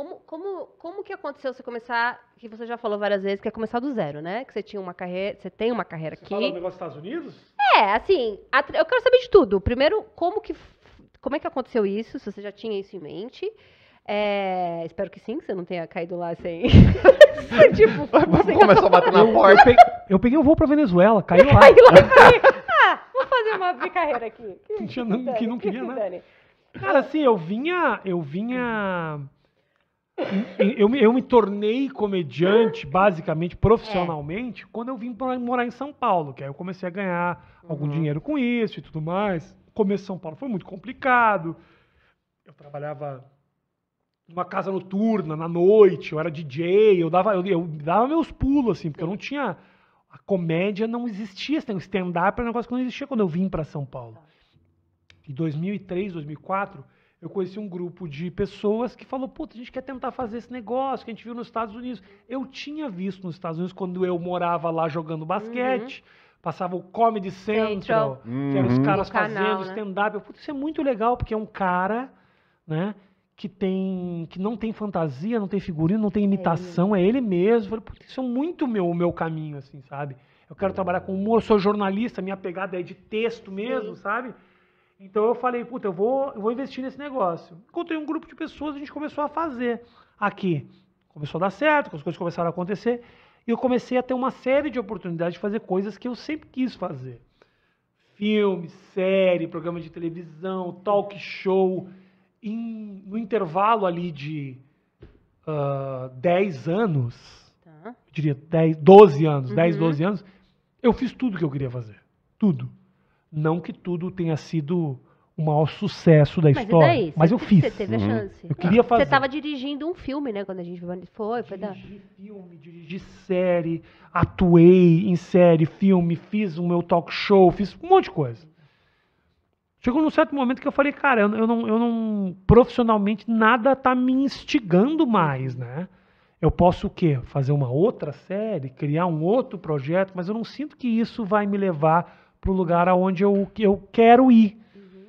Como, como, como que aconteceu você começar, que você já falou várias vezes, que é começar do zero, né? Que você tinha uma carreira, você tem uma carreira você aqui. Falou um negócio dos Estados Unidos? É, assim, eu quero saber de tudo. Primeiro, como que como é que aconteceu isso? Se você já tinha isso em mente? É, espero que sim, que você não tenha caído lá sem. tipo, você começou a bater na porta. Eu peguei, eu peguei um voo pra Venezuela, caí lá. Caiu lá e falei, ah, vou fazer uma carreira aqui. Que, que, que, não, que não queria, que né? Cara, assim, eu vinha. Eu vinha eu, eu me tornei comediante, basicamente, profissionalmente, é. quando eu vim morar em São Paulo, que aí eu comecei a ganhar algum uhum. dinheiro com isso e tudo mais. O começo São Paulo foi muito complicado. Eu trabalhava numa casa noturna, na noite, eu era DJ, eu dava, eu, eu dava meus pulos, assim, porque eu não tinha. A comédia não existia, tem assim, um stand-up, era um negócio que não existia quando eu vim para São Paulo. Em 2003, 2004 eu conheci um grupo de pessoas que falou, puta, a gente quer tentar fazer esse negócio que a gente viu nos Estados Unidos. Eu tinha visto nos Estados Unidos quando eu morava lá jogando basquete. Uhum. Passava o Comedy Central, Central. Uhum. que eram os uhum. caras canal, fazendo né? stand-up. Né? Isso é muito legal, porque é um cara, né? que tem que não tem fantasia, não tem figurino, não tem imitação, é ele, é ele mesmo. falei, putz, isso é muito meu o meu caminho assim, sabe? Eu quero trabalhar com humor, sou jornalista, minha pegada é de texto mesmo, Sim. sabe? Então eu falei, puta, eu vou, eu vou investir nesse negócio. Encontrei um grupo de pessoas, a gente começou a fazer aqui. Começou a dar certo, as coisas começaram a acontecer. E eu comecei a ter uma série de oportunidades de fazer coisas que eu sempre quis fazer. Filme, série, programa de televisão, talk show. Em, no intervalo ali de uh, ah, 10 anos, tá. eu diria 10, 12 anos, uhum. 10, 12 anos, eu fiz tudo que eu queria fazer. Tudo. Não que tudo tenha sido o maior sucesso da mas história. Daí? Mas eu fiz. Você teve a uhum. chance. Eu queria fazer. Você estava dirigindo um filme, né? Quando a gente foi, foi da. Dirigi filme, dirigi série, atuei em série, filme, fiz o meu talk show, fiz um monte de coisa. Chegou num certo momento que eu falei, cara, eu, eu não, eu não profissionalmente nada tá me instigando mais, né? Eu posso o quê? Fazer uma outra série, criar um outro projeto, mas eu não sinto que isso vai me levar para o lugar aonde eu, eu quero ir. Uhum.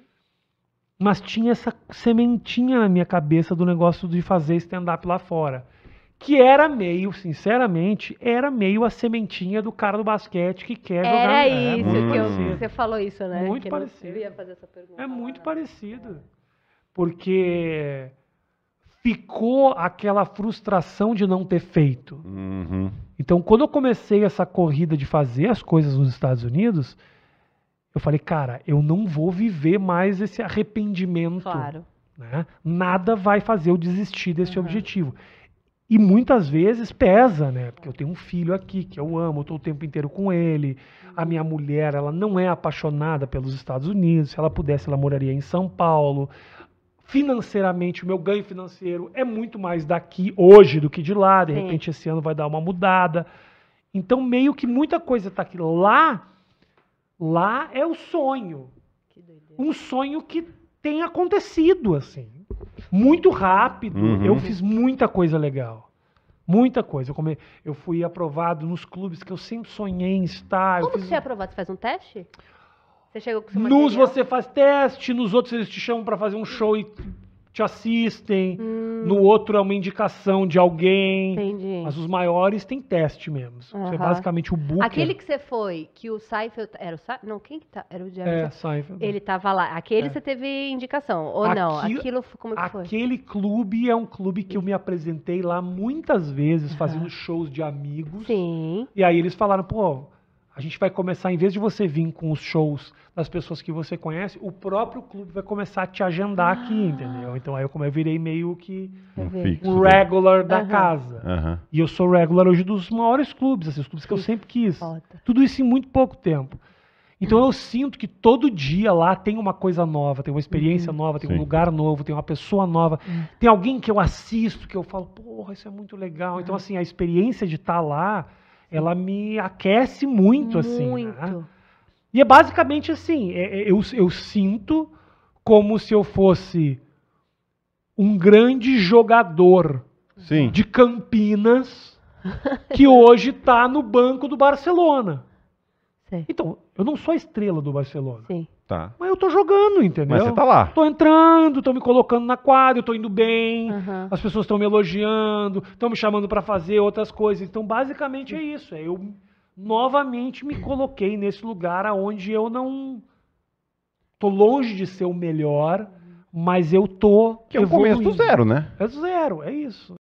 Mas tinha essa sementinha na minha cabeça do negócio de fazer stand-up lá fora. Que era meio, sinceramente, era meio a sementinha do cara do basquete que quer era jogar. Era isso, é, que eu, você falou isso, né? Muito que parecido. fazer essa pergunta, é muito parecido. Porque ficou aquela frustração de não ter feito. Uhum. Então, quando eu comecei essa corrida de fazer as coisas nos Estados Unidos, eu falei, cara, eu não vou viver mais esse arrependimento. Claro. Né? Nada vai fazer eu desistir desse uhum. objetivo. E muitas vezes pesa, né? Porque eu tenho um filho aqui que eu amo, estou o tempo inteiro com ele. A minha mulher, ela não é apaixonada pelos Estados Unidos. Se ela pudesse, ela moraria em São Paulo. Financeiramente, o meu ganho financeiro é muito mais daqui hoje do que de lá. De Sim. repente, esse ano vai dar uma mudada. Então, meio que muita coisa está aqui lá Lá é o sonho. Um sonho que tem acontecido, assim. Muito rápido. Uhum. Eu fiz muita coisa legal. Muita coisa. Eu, eu fui aprovado nos clubes que eu sempre sonhei em estar. Como fiz... você é aprovado? Você faz um teste? Você chegou com seu Nos material? você faz teste, nos outros eles te chamam para fazer um show e te assistem, hum. no outro é uma indicação de alguém. Entendi. Mas os maiores tem teste mesmo. Uhum. É basicamente o book. Aquele que você foi, que o Seifeld. Era o Seifeld? Não, quem que tá? Era o Jeremy. É, Seifeld. Ele tava lá. Aquele é. você teve indicação, ou Aqui, não? Aquilo, como é que foi? Aquele clube é um clube que eu me apresentei lá muitas vezes, fazendo shows de amigos. Sim. E aí eles falaram, pô a gente vai começar, em vez de você vir com os shows das pessoas que você conhece, o próprio clube vai começar a te agendar ah. aqui, entendeu? Então aí eu, como eu virei meio que um, um né? regular da uhum. casa. Uhum. E eu sou regular hoje dos maiores clubes, assim, os clubes que eu sempre quis. Foda. Tudo isso em muito pouco tempo. Então eu sinto que todo dia lá tem uma coisa nova, tem uma experiência uhum. nova, tem Sim. um lugar novo, tem uma pessoa nova, uhum. tem alguém que eu assisto, que eu falo, porra, isso é muito legal. Uhum. Então, assim, a experiência de estar tá lá ela me aquece muito, muito. assim. Né? E é basicamente assim, é, é, eu, eu sinto como se eu fosse um grande jogador Sim. de Campinas que hoje está no banco do Barcelona. Sim. Então, eu não sou a estrela do Barcelona. Sim. Tá. Mas eu tô jogando, entendeu? Mas você tá lá. Tô entrando, tô me colocando na quadra, eu tô indo bem, uhum. as pessoas estão me elogiando, estão me chamando para fazer outras coisas. Então, basicamente é isso. É eu novamente me coloquei nesse lugar aonde eu não tô longe de ser o melhor, mas eu tô. Que é o começo do zero, né? É zero, é isso.